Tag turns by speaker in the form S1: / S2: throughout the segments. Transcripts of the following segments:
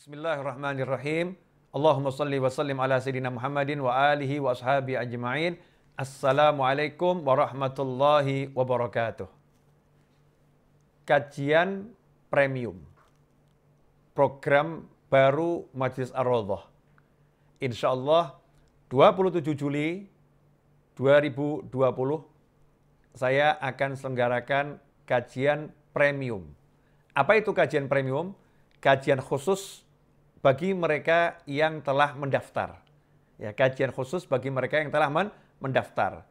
S1: Bismillahirrahmanirrahim. Allahumma salli wa sallim ala sayyidina Muhammadin wa alihi wa ashabi ajma'in. Assalamualaikum warahmatullahi wabarakatuh. Kajian premium. Program baru Majelis Ar-Rodhah. Insya Allah 27 Juli 2020 saya akan selenggarakan kajian premium. Apa itu kajian premium? Kajian khusus bagi mereka yang telah mendaftar. Ya, kajian khusus bagi mereka yang telah men mendaftar.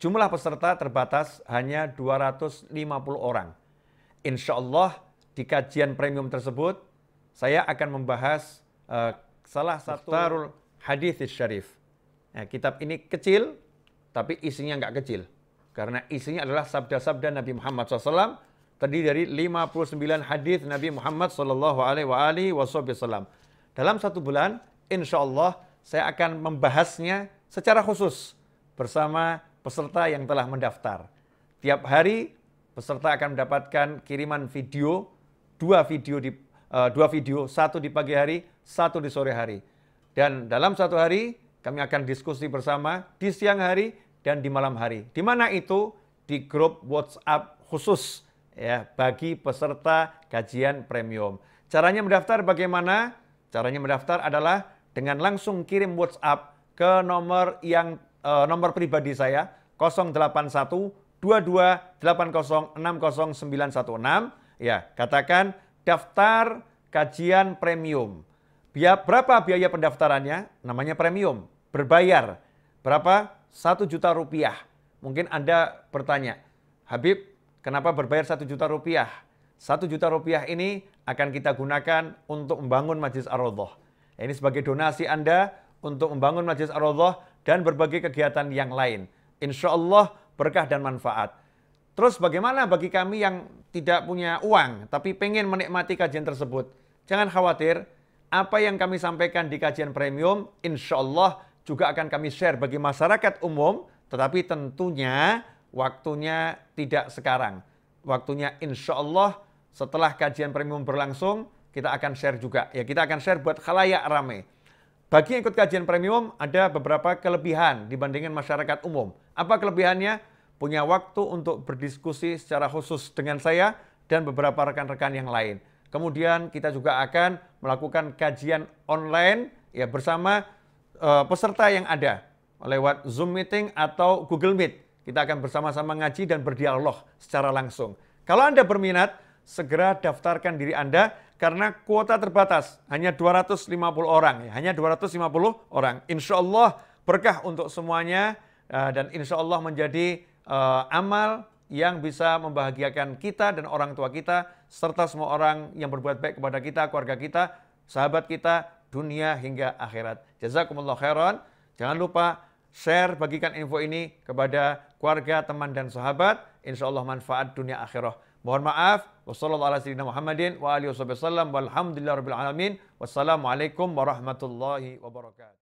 S1: Jumlah peserta terbatas hanya 250 orang. Insya Allah di kajian premium tersebut saya akan membahas uh, salah satu Hadis Syarif. Nah, kitab ini kecil, tapi isinya nggak kecil. Karena isinya adalah sabda-sabda Nabi Muhammad SAW, terdiri dari 59 hadis Nabi Muhammad SAW. Dalam satu bulan, insya Allah saya akan membahasnya secara khusus bersama peserta yang telah mendaftar. Tiap hari peserta akan mendapatkan kiriman video, dua video di eh, dua video, satu di pagi hari, satu di sore hari. Dan dalam satu hari kami akan diskusi bersama di siang hari dan di malam hari. Di mana itu? Di grup WhatsApp khusus ya bagi peserta kajian premium. Caranya mendaftar bagaimana? Caranya mendaftar adalah dengan langsung kirim WhatsApp ke nomor yang e, nomor pribadi saya 081228060916. ya katakan daftar kajian premium. Biar berapa biaya pendaftarannya? Namanya premium, berbayar. Berapa? Satu juta rupiah. Mungkin Anda bertanya, Habib, kenapa berbayar satu juta rupiah? Satu juta rupiah ini akan kita gunakan untuk membangun Majlis Ar-Rodoh. Ini sebagai donasi Anda untuk membangun Majlis ar dan berbagai kegiatan yang lain. Insya Allah berkah dan manfaat. Terus bagaimana bagi kami yang tidak punya uang tapi pengen menikmati kajian tersebut? Jangan khawatir, apa yang kami sampaikan di kajian premium insya Allah juga akan kami share bagi masyarakat umum tetapi tentunya waktunya tidak sekarang. Waktunya insya Allah setelah kajian premium berlangsung, kita akan share juga. Ya, kita akan share buat khalayak rame. Bagi yang ikut kajian premium, ada beberapa kelebihan dibandingkan masyarakat umum. Apa kelebihannya? Punya waktu untuk berdiskusi secara khusus dengan saya dan beberapa rekan-rekan yang lain. Kemudian kita juga akan melakukan kajian online ya bersama uh, peserta yang ada lewat Zoom meeting atau Google Meet. Kita akan bersama-sama ngaji dan berdialog secara langsung. Kalau Anda berminat, segera daftarkan diri Anda karena kuota terbatas, hanya 250 orang. Ya. Hanya 250 orang. Insya Allah berkah untuk semuanya eh, dan insya Allah menjadi eh, amal yang bisa membahagiakan kita dan orang tua kita, serta semua orang yang berbuat baik kepada kita, keluarga kita, sahabat kita, dunia hingga akhirat. Jazakumullah khairan. Jangan lupa share, bagikan info ini kepada keluarga, teman, dan sahabat. Insya Allah manfaat dunia akhirat Mohon maaf, Wassalamualaikum warahmatullahi wabarakatuh. Wassalamualaikum warahmatullahi wabarakatuh.